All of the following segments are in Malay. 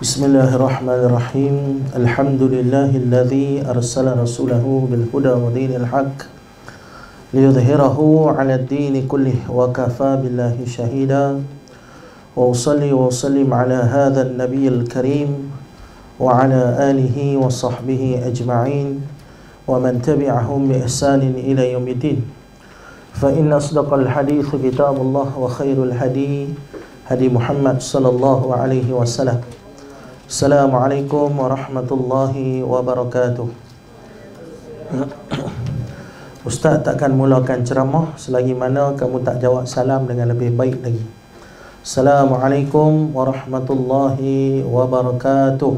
بسم الله الرحمن الرحيم الحمد لله الذي أرسل رسوله بالهدى ودين الحق ليظهره على الدين كله وكفى بالله شهيدا وأصلي وأسلم على هذا النبي الكريم وعلى آله وصحبه أجمعين ومن تبعهم بإحسان إلى يوم الدين فإن أصدق الحديث كتاب الله وخير الهدي هدي محمد صلى الله عليه وسلم Assalamualaikum warahmatullahi wabarakatuh Ustaz takkan mulakan ceramah Selagi mana kamu tak jawab salam dengan lebih baik lagi Assalamualaikum warahmatullahi wabarakatuh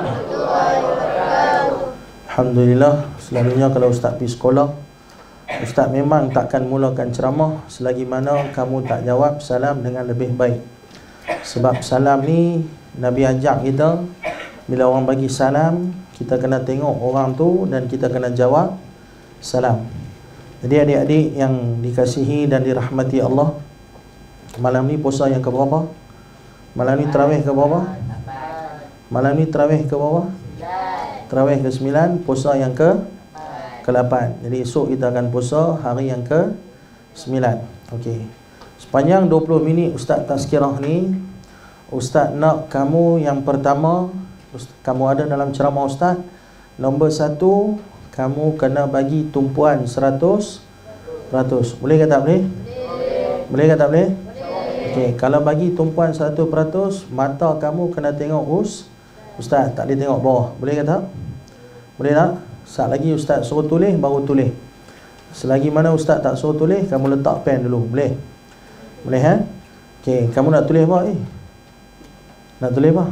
Alhamdulillah Selalunya kalau Ustaz pergi sekolah Ustaz memang takkan mulakan ceramah Selagi mana kamu tak jawab salam dengan lebih baik sebab salam ni Nabi ajak kita Bila orang bagi salam Kita kena tengok orang tu Dan kita kena jawab Salam Jadi adik-adik yang dikasihi dan dirahmati Allah Malam ni puasa yang keberapa? Malam ni terawih ke keberapa? Malam ni terawih ke keberapa? Terawih ke sembilan Puasa yang ke? kelapan. Jadi esok kita akan puasa hari yang ke sembilan. Okey Sepanjang 20 minit Ustaz Tazkirah ni Ustaz nak kamu yang pertama Ustaz, Kamu ada dalam ceramah Ustaz Nombor satu Kamu kena bagi tumpuan 100 100 Boleh ke tak boleh? Boleh Boleh ke tak boleh? Boleh okay, Kalau bagi tumpuan 100% Mata kamu kena tengok us Ustaz tak boleh tengok bawah Boleh ke tak? Boleh tak? Sekejap lagi Ustaz suruh tulis Baru tulis Selagi mana Ustaz tak suruh tulis Kamu letak pen dulu Boleh boleh eh? Okey, kamu nak tulis apa eh? Nak tulis apa?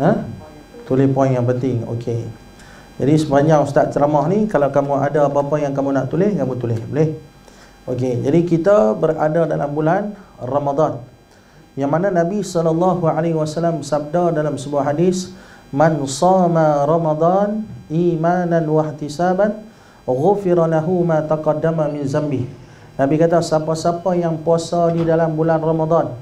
Ha? Tulis poin yang penting. Okey. Jadi sepanjang ustaz ceramah ni kalau kamu ada apa-apa yang kamu nak tulis, kamu tulis, boleh? Okey, jadi kita berada dalam bulan Ramadan. Yang mana Nabi sallallahu alaihi wasallam sabda dalam sebuah hadis, "Man sama Ramadan imanan wa ihtisaban, ghufira ma takdama min zambi." Nabi kata siapa-siapa yang puasa di dalam bulan Ramadan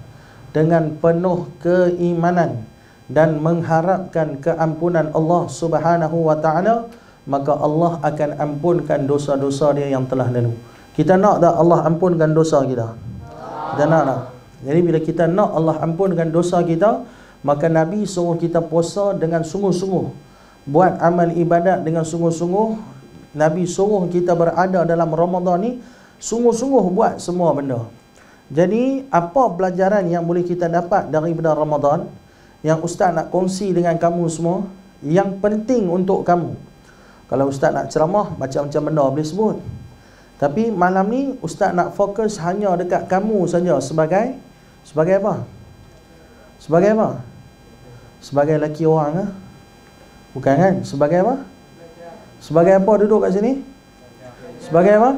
dengan penuh keimanan dan mengharapkan keampunan Allah Subhanahu wa taala maka Allah akan ampunkan dosa-dosa dia yang telah lalu. Kita nak tak Allah ampunkan dosa kita? Kita nak tak? Jadi bila kita nak Allah ampunkan dosa kita, maka Nabi suruh kita puasa dengan sungguh-sungguh. Buat amal ibadat dengan sungguh-sungguh. Nabi suruh kita berada dalam Ramadan ni sungguh-sungguh buat semua benda. Jadi apa pelajaran yang boleh kita dapat dari daripada Ramadan yang ustaz nak kongsi dengan kamu semua yang penting untuk kamu. Kalau ustaz nak ceramah macam-macam benda boleh sebut. Tapi malam ni ustaz nak fokus hanya dekat kamu saja sebagai sebagai apa? Sebagai apa? Sebagai lelaki orang ah. Bukan kan? Sebagai apa? Sebagai apa duduk kat sini? Sebagai apa? Sebagai apa?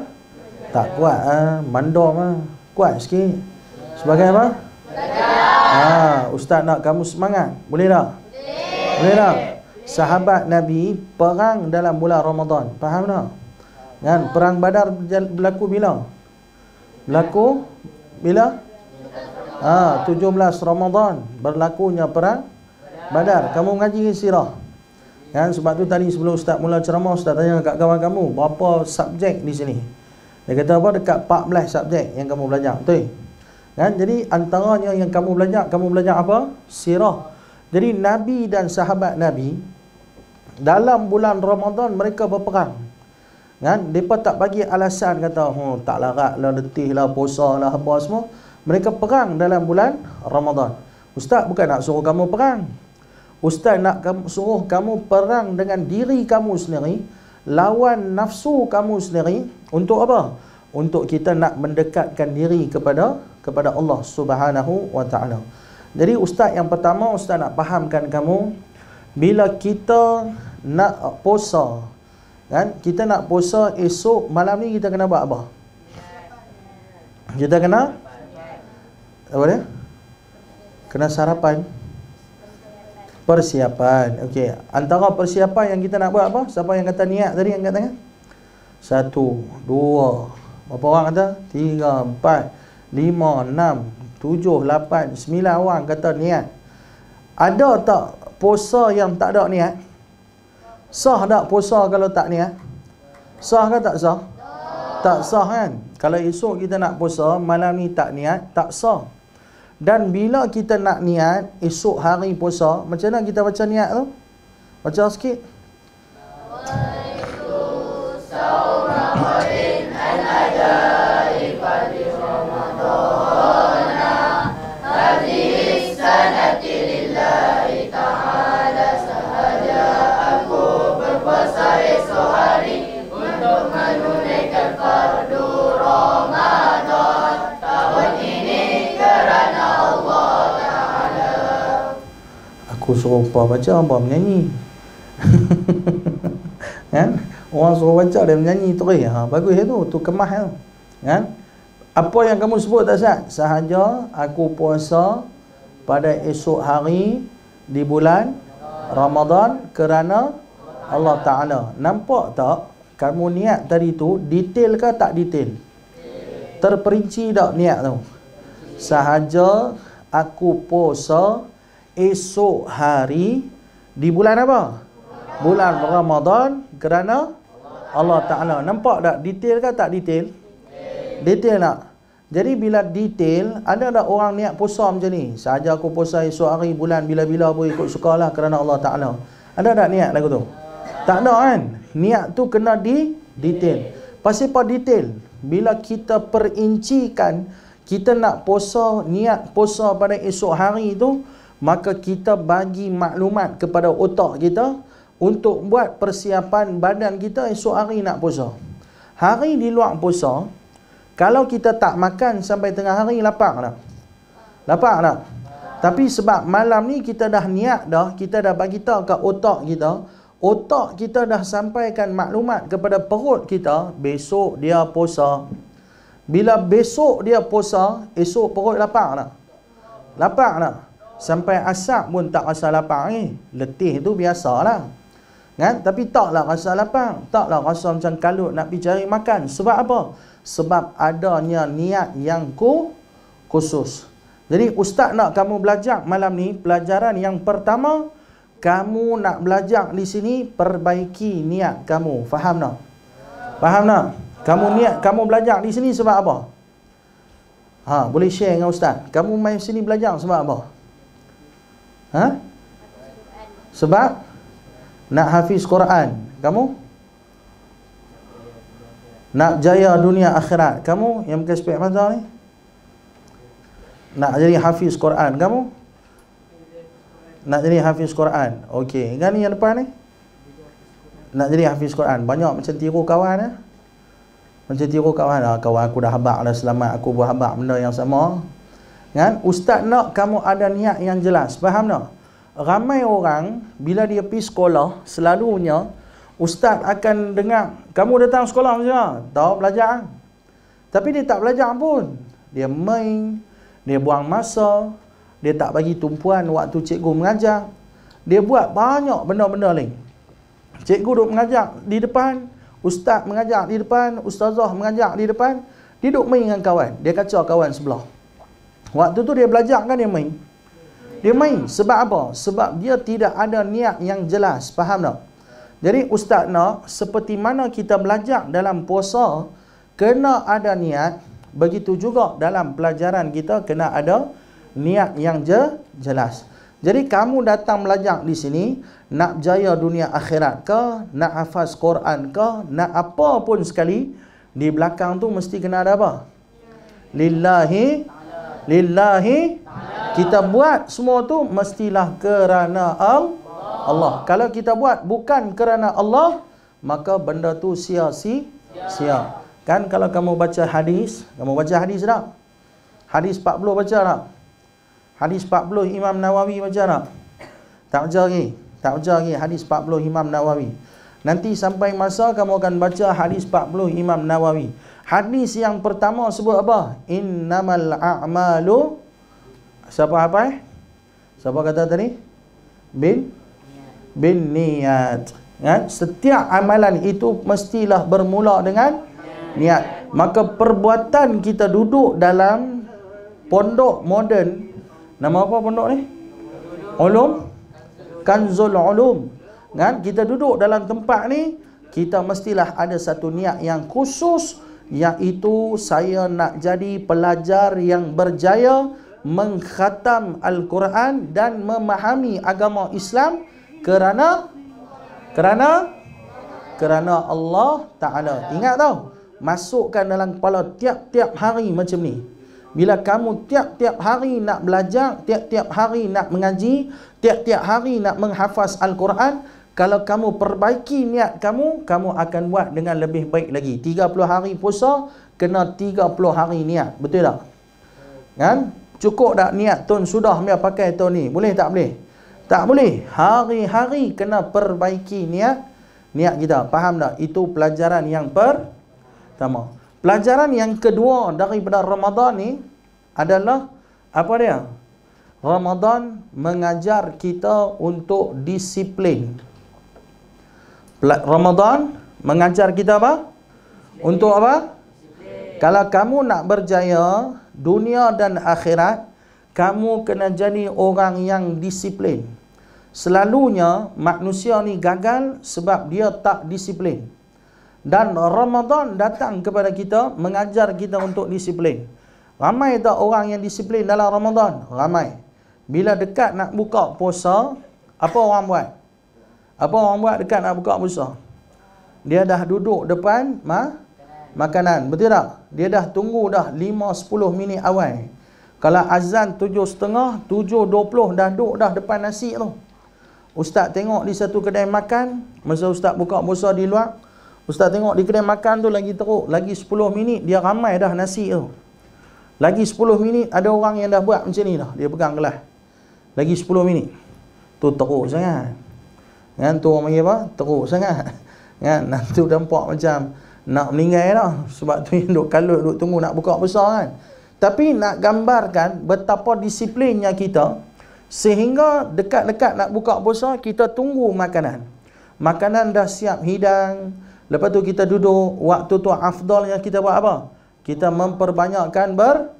tak kuat ha? mandor mah kuat sikit sebagai apa ha, ustaz nak kamu semangat boleh tak boleh. boleh tak sahabat nabi perang dalam bulan Ramadan faham tak kan perang badar berlaku bila berlaku bila ha ah, 17 Ramadan berlakunya perang badar kamu mengaji sirah kan sebab tu tadi sebelum ustaz mula ceramah ustaz tanya kat kawan kamu berapa subjek di sini dia kata apa? Dekat 14 subjek yang kamu belajar. Betul? Kan? Jadi antaranya yang kamu belajar, kamu belajar apa? Sirah. Jadi Nabi dan sahabat Nabi dalam bulan Ramadan mereka berperang. Kan? Mereka tak bagi alasan kata hmm, tak larat lah, letih lah, posa lah, apa semua. Mereka perang dalam bulan Ramadan. Ustaz bukan nak suruh kamu perang. Ustaz nak suruh kamu perang dengan diri kamu sendiri. Lawan nafsu kamu sendiri. Untuk apa? Untuk kita nak mendekatkan diri kepada kepada Allah Subhanahu wa taala. Jadi ustaz yang pertama ustaz nak fahamkan kamu bila kita nak puasa kan kita nak puasa esok malam ni kita kena buat apa? Kita kena apa dia? Kena sarapan. Persiapan. Okey, antara persiapan yang kita nak buat apa? Siapa yang kata niat tadi yang kata kan? Satu, dua Berapa orang kata? Tiga, empat, lima, enam, tujuh, lapan, sembilan orang kata niat eh. Ada tak puasa yang tak ada niat? Eh? Sah tak puasa kalau tak niat? Eh? Sah ke tak sah? Tak sah kan? Kalau esok kita nak puasa, malam ni tak niat, tak sah Dan bila kita nak niat, esok hari puasa Macam mana kita baca niat tu? Baca sikit aku suruh pa baca hangpa menyanyi kan orang suruh baca dia menyanyi tu ha bagus itu ya tu kemas ya. kan apa yang kamu sebut tak sah sahaja aku puasa pada esok hari di bulan Ramadan kerana Allah Ta'ala nampak tak kamu niat tadi tu detail ke tak detail terperinci tak niat tu sahaja aku puasa esok hari di bulan apa? Bulan Ramadan kerana Allah Taala. Nampak tak detail ke tak detail? Detail tak? Jadi bila detail, ada tak orang niat puasa macam ni? Saja aku puasa esok hari bulan bila-bila pun ikut sukalah kerana Allah Taala. Ada tak niat lagu tu? Tak ada kan? Niat tu kena di detail. Pasti apa detail? Bila kita perincikan kita nak puasa, niat puasa pada esok hari tu, maka kita bagi maklumat kepada otak kita untuk buat persiapan badan kita esok hari nak puasa. Hari di luar puasa, kalau kita tak makan sampai tengah hari lapar dah. Lapar dah. Tapi sebab malam ni kita dah niat dah, kita dah bagi tahu kat otak kita, otak kita dah sampaikan maklumat kepada perut kita, besok dia puasa. Bila besok dia puasa, esok perut lapar tak? Lapar tak? Sampai asap pun tak rasa lapar ni. Letih tu biasalah. Kan? Tapi taklah rasa lapar. Taklah rasa macam kalut nak pergi cari makan. Sebab apa? Sebab adanya niat yang ku khusus. Jadi ustaz nak kamu belajar malam ni pelajaran yang pertama kamu nak belajar di sini perbaiki niat kamu. Faham tak? Faham tak? Kamu niat kamu belajar di sini sebab apa? Ha, boleh share dengan ustaz. Kamu main sini belajar sebab apa? Ha? Sebab nak hafiz Quran. Kamu? Nak jaya dunia akhirat. Kamu yang bukan spek mazhab ni? Nak jadi hafiz Quran. Kamu? Nak jadi hafiz Quran. Okey, kan ni yang depan ni? Nak jadi hafiz Quran. Banyak macam tiru kawan ya. Macam tiru kawan. Ah, kawan aku dah habaq dah selamat. Aku buat habaq benda yang sama kan? Ustaz nak kamu ada niat yang jelas Faham tak? Ramai orang bila dia pergi sekolah Selalunya Ustaz akan dengar Kamu datang sekolah macam mana? Tak belajar Tapi dia tak belajar pun Dia main Dia buang masa Dia tak bagi tumpuan waktu cikgu mengajar Dia buat banyak benda-benda lain Cikgu duduk mengajar di depan Ustaz mengajar di depan Ustazah mengajar di depan Dia duduk main dengan kawan Dia kacau kawan sebelah Waktu tu dia belajar kan dia main? Dia main. Sebab apa? Sebab dia tidak ada niat yang jelas. Faham tak? Jadi ustaz nak, seperti mana kita belajar dalam puasa, kena ada niat. Begitu juga dalam pelajaran kita, kena ada niat yang je, jelas. Jadi kamu datang belajar di sini, nak jaya dunia akhirat ke, nak hafaz Quran ke, nak apa pun sekali, di belakang tu mesti kena ada apa? Lillahi lillahi kita buat semua tu mestilah kerana Allah. Kalau kita buat bukan kerana Allah, maka benda tu sia-sia. Kan kalau kamu baca hadis, kamu baca hadis tak? Hadis 40 baca tak? Hadis 40 Imam Nawawi baca tak? Tak baca lagi. Tak baca lagi hadis 40 Imam Nawawi. Nanti sampai masa kamu akan baca hadis 40 Imam Nawawi. Hadis yang pertama sebut apa? Innamal a'malu Siapa apa eh? Siapa kata tadi? Bin bin niat. Kan? Setiap amalan itu mestilah bermula dengan niat. Maka perbuatan kita duduk dalam pondok moden nama apa pondok ni? Ulum Kanzul Ulum. Kan? Kita duduk dalam tempat ni kita mestilah ada satu niat yang khusus iaitu saya nak jadi pelajar yang berjaya mengkhatam al-Quran dan memahami agama Islam kerana kerana kerana Allah Taala. Ingat tau, masukkan dalam kepala tiap-tiap hari macam ni. Bila kamu tiap-tiap hari nak belajar, tiap-tiap hari nak mengaji, tiap-tiap hari nak menghafaz al-Quran, kalau kamu perbaiki niat kamu, kamu akan buat dengan lebih baik lagi. 30 hari puasa, kena 30 hari niat. Betul tak? Kan? Cukup tak niat tu sudah punya pakai tu ni? Boleh tak boleh? Tak boleh. Hari-hari kena perbaiki niat niat kita. Faham tak? Itu pelajaran yang pertama. Pelajaran yang kedua daripada Ramadan ni adalah apa dia? Ramadan mengajar kita untuk Disiplin. Ramadan mengajar kita apa? Untuk apa? Kalau kamu nak berjaya dunia dan akhirat, kamu kena jadi orang yang disiplin. Selalunya manusia ni gagal sebab dia tak disiplin. Dan Ramadan datang kepada kita mengajar kita untuk disiplin. Ramai tak orang yang disiplin dalam Ramadan? Ramai. Bila dekat nak buka puasa, apa orang buat? Apa orang buat dekat nak buka Musa? Dia dah duduk depan ma? makanan. Betul tak? Dia dah tunggu dah 5-10 minit awal. Kalau azan 7.30, 7.20 dah duduk dah depan nasi tu. Ustaz tengok di satu kedai makan, masa ustaz buka Musa di luar, ustaz tengok di kedai makan tu lagi teruk. Lagi 10 minit dia ramai dah nasi tu. Lagi 10 minit ada orang yang dah buat macam ni dah. Dia pegang gelas. Lagi 10 minit. Tu teruk sangat kan tu orang panggil apa teruk sangat kan nanti nampak macam nak meninggal dah sebab tu yang duk kalut duk tunggu nak buka besar kan tapi nak gambarkan betapa disiplinnya kita sehingga dekat-dekat nak buka puasa kita tunggu makanan makanan dah siap hidang lepas tu kita duduk waktu tu yang kita buat apa kita memperbanyakkan ber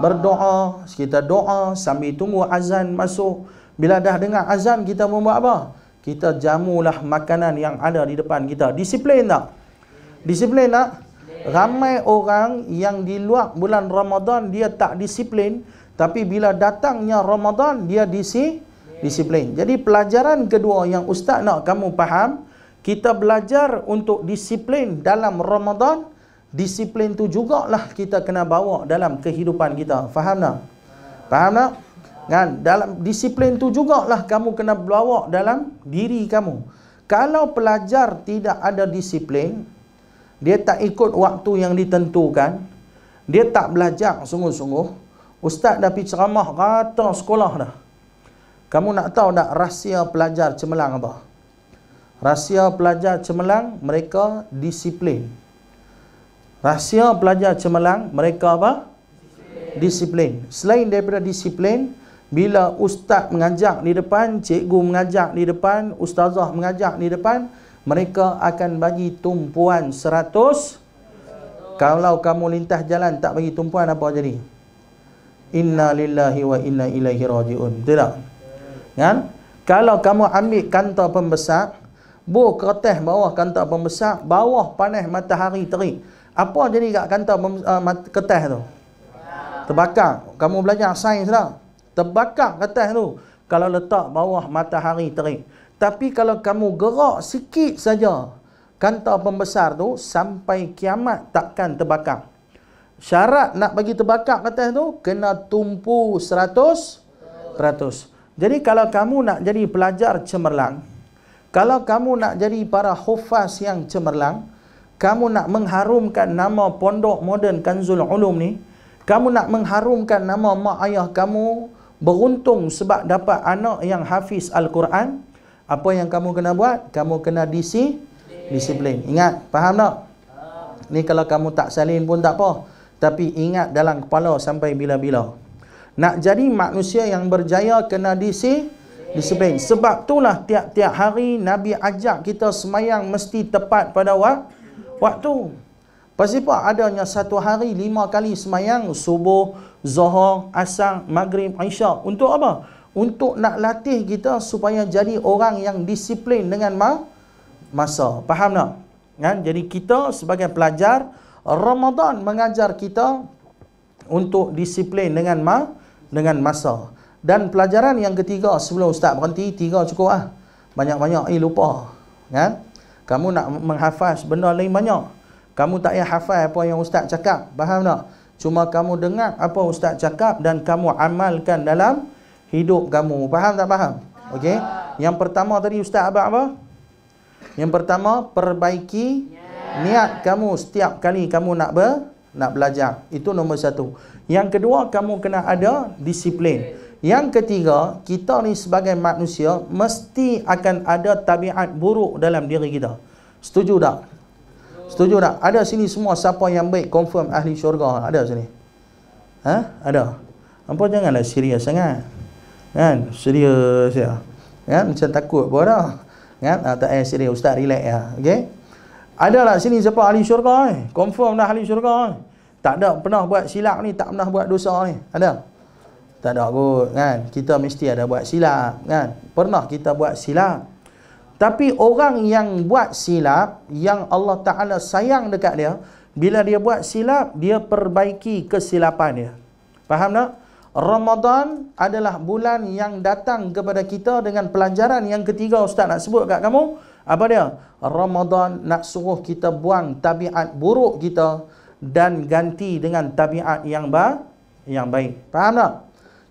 berdoa kita doa sambil tunggu azan masuk bila dah dengar azan kita membuat apa kita jamulah makanan yang ada di depan kita. Disiplin tak? Disiplin tak? Ramai orang yang di luar bulan Ramadan dia tak disiplin, tapi bila datangnya Ramadan dia disi disiplin. Jadi pelajaran kedua yang ustaz nak kamu faham, kita belajar untuk disiplin dalam Ramadan, disiplin tu jugalah kita kena bawa dalam kehidupan kita. Faham tak? Faham tak? kan dalam disiplin tu jugalah kamu kena bawa dalam diri kamu kalau pelajar tidak ada disiplin dia tak ikut waktu yang ditentukan dia tak belajar sungguh-sungguh ustaz dah pergi ceramah rata sekolah dah kamu nak tahu nak rahsia pelajar cemerlang apa rahsia pelajar cemerlang mereka disiplin rahsia pelajar cemerlang mereka apa disiplin, disiplin. selain daripada disiplin bila ustaz mengajak di depan, cikgu mengajak di depan, ustazah mengajak di depan, mereka akan bagi tumpuan seratus. Kalau kamu lintas jalan tak bagi tumpuan apa jadi? Inna lillahi wa inna ilaihi rajiun. Betul tak? Kan? Kalau kamu ambil kantor pembesar, buah kertas bawah kantor pembesar, bawah panas matahari terik. Apa jadi kat kantor uh, eh, kertas tu? Terbakar. Kamu belajar sains tak? Lah terbakar atas tu kalau letak bawah matahari terik tapi kalau kamu gerak sikit saja kanta pembesar tu sampai kiamat takkan terbakar syarat nak bagi terbakar atas tu kena tumpu seratus, 100 jadi kalau kamu nak jadi pelajar cemerlang kalau kamu nak jadi para hufaz yang cemerlang kamu nak mengharumkan nama pondok moden Kanzul Ulum ni kamu nak mengharumkan nama mak ayah kamu, beruntung sebab dapat anak yang hafiz Al-Quran, apa yang kamu kena buat? Kamu kena disi disiplin. Ingat, faham tak? Ni kalau kamu tak salin pun tak apa. Tapi ingat dalam kepala sampai bila-bila. Nak jadi manusia yang berjaya kena disi disiplin. Sebab itulah tiap-tiap hari Nabi ajak kita semayang mesti tepat pada waktu. Pasti pak adanya satu hari lima kali semayang subuh, Zohor, Asar, Maghrib, Isyak. Untuk apa? Untuk nak latih kita supaya jadi orang yang disiplin dengan ma masa. Faham tak? Kan? Jadi kita sebagai pelajar, Ramadan mengajar kita untuk disiplin dengan ma dengan masa. Dan pelajaran yang ketiga sebelum ustaz berhenti, tiga cukup lah. Banyak-banyak, eh lupa. Kan? Kamu nak menghafaz benda lain banyak. Kamu tak payah hafaz apa yang ustaz cakap. Faham tak? cuma kamu dengar apa ustaz cakap dan kamu amalkan dalam hidup kamu faham tak faham okey yang pertama tadi ustaz abang apa yang pertama perbaiki niat kamu setiap kali kamu nak ber nak belajar itu nombor satu yang kedua kamu kena ada disiplin yang ketiga kita ni sebagai manusia mesti akan ada tabiat buruk dalam diri kita setuju tak Setuju tak? Ada sini semua siapa yang baik confirm ahli syurga. Ada sini. Ha? Ada. Apa janganlah serius sangat. Kan? Serius ya. Kan? Macam takut pun dah. Kan? Ha, tak payah eh, serius. Ustaz relax ya. Okay? Ada lah sini siapa ahli syurga ni? Eh? Confirm dah ahli syurga ni. Eh? Tak ada pernah buat silap ni. Tak pernah buat dosa ni. Ada? Tak ada kot. Kan? Kita mesti ada buat silap. Kan? Pernah kita buat silap. Tapi orang yang buat silap yang Allah Taala sayang dekat dia, bila dia buat silap, dia perbaiki kesilapan dia. Faham tak? Ramadan adalah bulan yang datang kepada kita dengan pelajaran yang ketiga ustaz nak sebut kat kamu. Apa dia? Ramadan nak suruh kita buang tabiat buruk kita dan ganti dengan tabiat yang ba yang baik. Faham tak?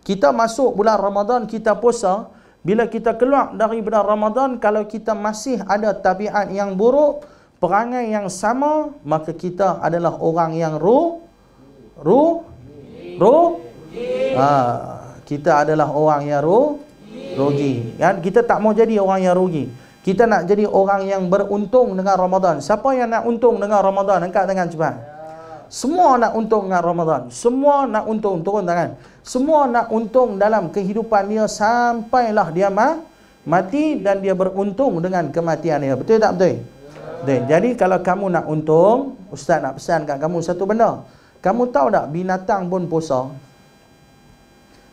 Kita masuk bulan Ramadan kita puasa, bila kita keluar dari bulan Ramadan, kalau kita masih ada tabiat yang buruk, perangai yang sama, maka kita adalah orang yang ruh. Ruh? Ruh? Ha, kita adalah orang yang ruh. Rugi. Ya, kita tak mau jadi orang yang rugi. Kita nak jadi orang yang beruntung dengan Ramadan. Siapa yang nak untung dengan Ramadan? Angkat tangan cepat. Ya. Semua nak untung dengan Ramadan. Semua nak untung turun tangan. Semua nak untung dalam kehidupan dia sampailah dia ma mati dan dia beruntung dengan kematian dia. Betul tak betul? betul? Jadi kalau kamu nak untung, ustaz nak pesan kat kamu satu benda. Kamu tahu tak binatang pun puasa?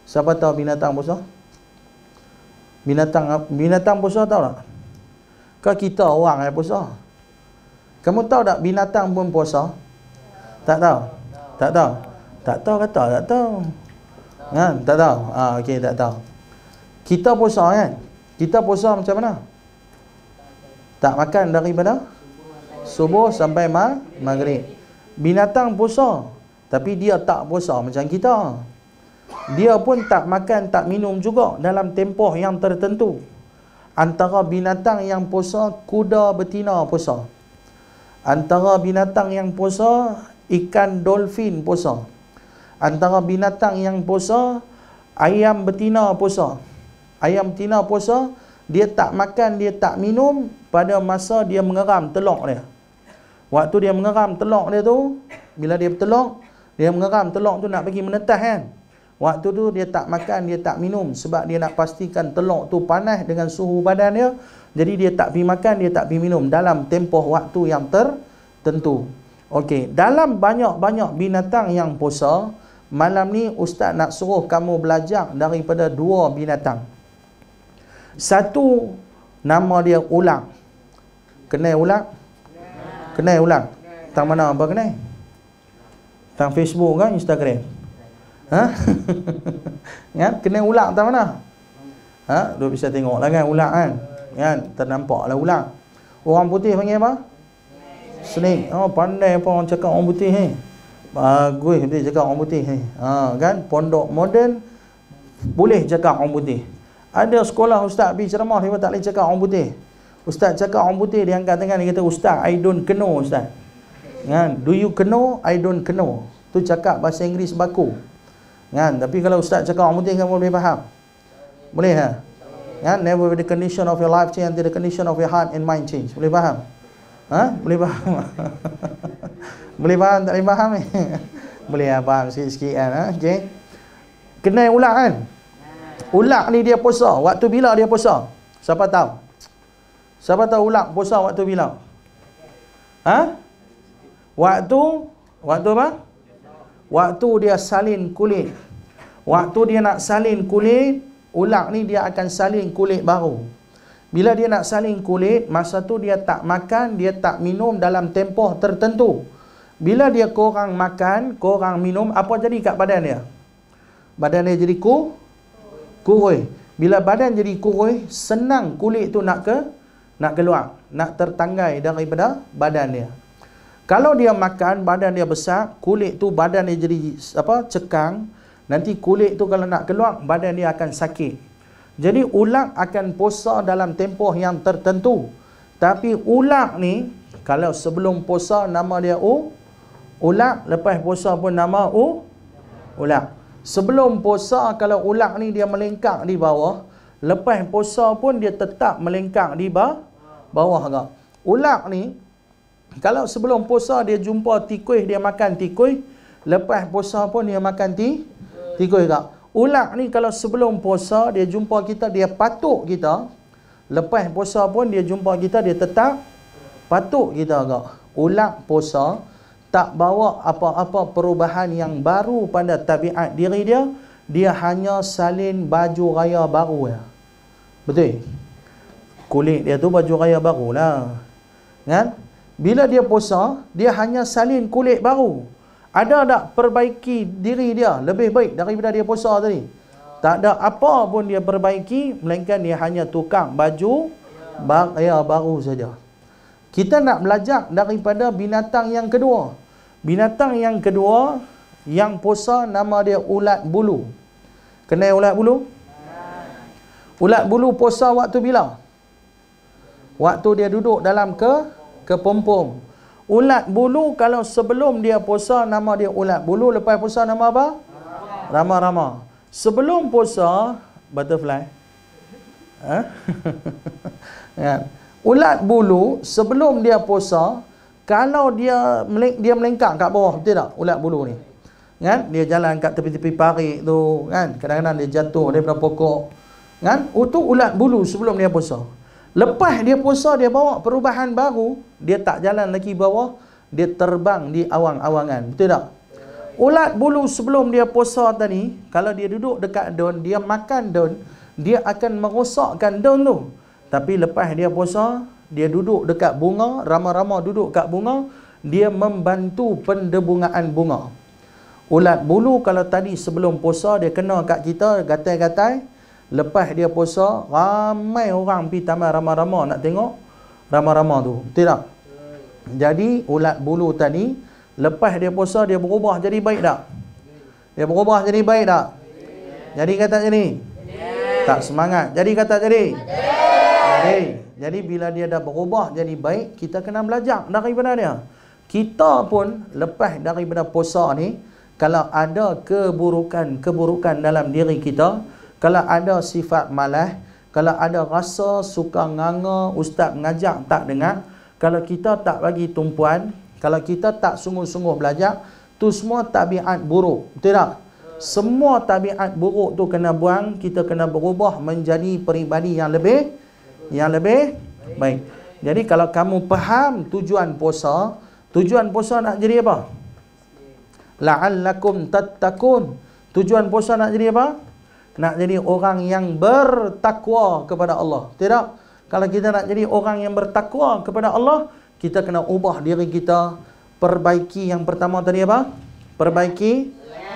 Siapa tahu binatang puasa? Binatang binatang puasa tahu tak? Kau kita orang yang puasa. Kamu tahu tak binatang pun puasa? Tak tahu. Tak tahu. Tak tahu kata tak tahu. Ha, tak tahu. Ah okey tak tahu. Kita puasa kan? Kita puasa macam mana? Tak makan daripada subuh sampai ma maghrib. Binatang puasa tapi dia tak puasa macam kita. Dia pun tak makan, tak minum juga dalam tempoh yang tertentu. Antara binatang yang puasa, kuda betina puasa. Antara binatang yang puasa, ikan dolphin puasa. Antara binatang yang puasa, ayam betina puasa. Ayam betina puasa, dia tak makan, dia tak minum pada masa dia mengeram telok dia. Waktu dia mengeram telok dia tu, bila dia bertelur, dia mengeram telok tu nak pergi menetas kan. Waktu tu dia tak makan, dia tak minum sebab dia nak pastikan telok tu panas dengan suhu badannya Jadi dia tak pergi makan, dia tak pergi minum dalam tempoh waktu yang tertentu. Okey, dalam banyak-banyak binatang yang puasa, malam ni ustaz nak suruh kamu belajar daripada dua binatang. Satu nama dia ulang. Kenai ulang? Kenai ulang. Tang mana apa kenai? Tang Facebook kan, Instagram. Ha? Ya, kan? kenai ulang tang mana? Ha? Dua bisa tengok lah kan ulang kan. Kan? Ternampak lah ulang. Orang putih panggil apa? Senin. Oh, pandai apa orang cakap orang putih ni. Bagus dia cakap orang putih ni. Ha, kan? Pondok moden boleh cakap orang putih. Ada sekolah ustaz pergi ceramah dia tak boleh cakap orang putih. Ustaz cakap orang putih dia angkat tangan dia kata ustaz I don't know ustaz. Kan? Do you know? I don't know. Tu cakap bahasa Inggeris baku. Kan? Tapi kalau ustaz cakap orang putih kamu boleh faham. Boleh ha? Kan? Never the condition of your life change until the condition of your heart and mind change. Boleh faham? Ha? Boleh faham? boleh faham tak boleh faham ni? boleh lah faham sikit-sikit kan. Ha? Okay. Kenai ulak kan? Ulak ni dia puasa. Waktu bila dia puasa? Siapa tahu? Siapa tahu ulak puasa waktu bila? Ha? Waktu? Waktu apa? Waktu dia salin kulit. Waktu dia nak salin kulit, ulak ni dia akan salin kulit baru. Bila dia nak saling kulit, masa tu dia tak makan, dia tak minum dalam tempoh tertentu. Bila dia kurang makan, kurang minum, apa jadi kat badan dia? Badan dia jadi ku? kurui. Bila badan jadi kurui, senang kulit tu nak ke? Nak keluar. Nak tertanggai daripada badan dia. Kalau dia makan, badan dia besar, kulit tu badan dia jadi apa cekang. Nanti kulit tu kalau nak keluar, badan dia akan sakit. Jadi ulak akan posa dalam tempoh yang tertentu. Tapi ulak ni kalau sebelum posa nama dia u ulak lepas posa pun nama u ulak. Sebelum posa kalau ulak ni dia melengkak di bawah, lepas posa pun dia tetap melengkak di bawah bawah agak. Ulat ni kalau sebelum posa dia jumpa tikus dia makan tikus, lepas posa pun dia makan ti tikus agak ulat ni kalau sebelum puasa dia jumpa kita dia patuk kita lepas puasa pun dia jumpa kita dia tetap patuk kita agak ulat puasa tak bawa apa-apa perubahan yang baru pada tabiat diri dia dia hanya salin baju raya baru ya betul kulit dia tu baju raya baru lah kan bila dia puasa dia hanya salin kulit baru ada tak perbaiki diri dia lebih baik daripada dia puasa tadi? Tak ada apa pun dia perbaiki melainkan dia hanya tukar baju bar ya, baru saja. Kita nak belajar daripada binatang yang kedua. Binatang yang kedua yang puasa nama dia ulat bulu. Kenal ulat bulu? Ulat bulu puasa waktu bila? Waktu dia duduk dalam ke kepompong. Ulat bulu kalau sebelum dia puasa nama dia ulat bulu lepas puasa nama apa? Rama-rama. Sebelum puasa butterfly. Ha? Kan? ulat bulu sebelum dia puasa kalau dia dia melengkang kat bawah betul tak ulat bulu ni? Kan? Dia jalan kat tepi-tepi parit tu kan? Kadang-kadang dia jatuh daripada pokok. Kan? Itu ulat bulu sebelum dia puasa. Lepas dia puasa dia bawa perubahan baru, dia tak jalan lagi bawah, dia terbang di awang-awangan. Betul tak? Ulat bulu sebelum dia puasa tadi, kalau dia duduk dekat daun, dia makan daun, dia akan merosakkan daun tu. Tapi lepas dia puasa, dia duduk dekat bunga, rama-rama duduk dekat bunga, dia membantu pendebungaan bunga. Ulat bulu kalau tadi sebelum puasa dia kena kat kita gatal-gatal, Lepas dia puasa, ramai orang pergi tamai ramah-ramah nak tengok ramah-ramah tu. Betul tak? Jadi, ulat bulu tadi, lepas dia puasa, dia berubah jadi baik tak? Dia berubah jadi baik tak? Jadi kata jadi? Tak semangat. Jadi kata jadi? Jadi. Jadi, bila dia dah berubah jadi baik, kita kena belajar daripada dia. Kita pun lepas daripada puasa ni, kalau ada keburukan-keburukan dalam diri kita kalau ada sifat malas, kalau ada rasa suka nganga, ustaz mengajak tak dengar, kalau kita tak bagi tumpuan, kalau kita tak sungguh-sungguh belajar, tu semua tabiat buruk. Betul tak? Semua tabiat buruk tu kena buang, kita kena berubah menjadi peribadi yang lebih yang lebih baik. Jadi kalau kamu faham tujuan puasa, tujuan puasa nak jadi apa? La'allakum tattaqun. Tujuan puasa nak jadi apa? nak jadi orang yang bertakwa kepada Allah. Tidak. Kalau kita nak jadi orang yang bertakwa kepada Allah, kita kena ubah diri kita. Perbaiki yang pertama tadi apa? Perbaiki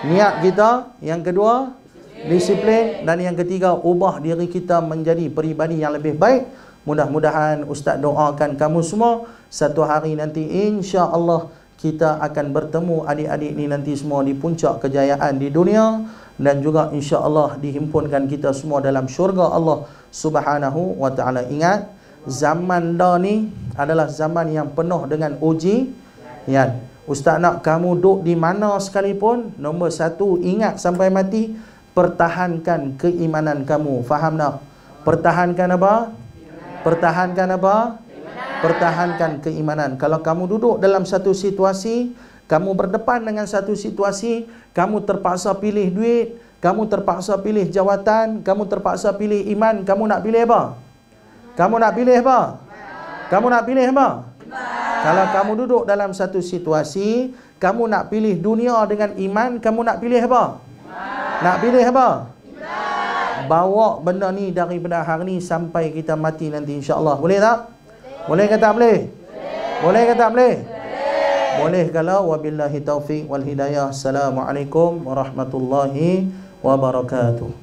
niat kita. Yang kedua, disiplin. Dan yang ketiga, ubah diri kita menjadi peribadi yang lebih baik. Mudah-mudahan Ustaz doakan kamu semua satu hari nanti insya-Allah kita akan bertemu adik-adik ni nanti semua di puncak kejayaan di dunia dan juga insya-Allah dihimpunkan kita semua dalam syurga Allah Subhanahu wa taala. Ingat zaman dah ni adalah zaman yang penuh dengan uji. Ya. Ustaz nak kamu duduk di mana sekalipun nombor satu ingat sampai mati pertahankan keimanan kamu. Faham tak? Pertahankan apa? Pertahankan apa? Pertahankan apa? Pertahankan keimanan. Kalau kamu duduk dalam satu situasi, kamu berdepan dengan satu situasi, kamu terpaksa pilih duit, kamu terpaksa pilih jawatan, kamu terpaksa pilih iman, kamu nak pilih apa? Kamu nak pilih apa? Kamu nak pilih apa? Kalau kamu duduk dalam satu situasi, kamu nak pilih dunia dengan iman, kamu nak pilih apa? Nak pilih apa? Bawa benda ni daripada hari ni sampai kita mati nanti insya-Allah. Boleh tak? Boleh ke tak boleh? Boleh ke tak boleh? Boleh kalau wabillahi taufiq wal hidayah. Assalamualaikum warahmatullahi wabarakatuh.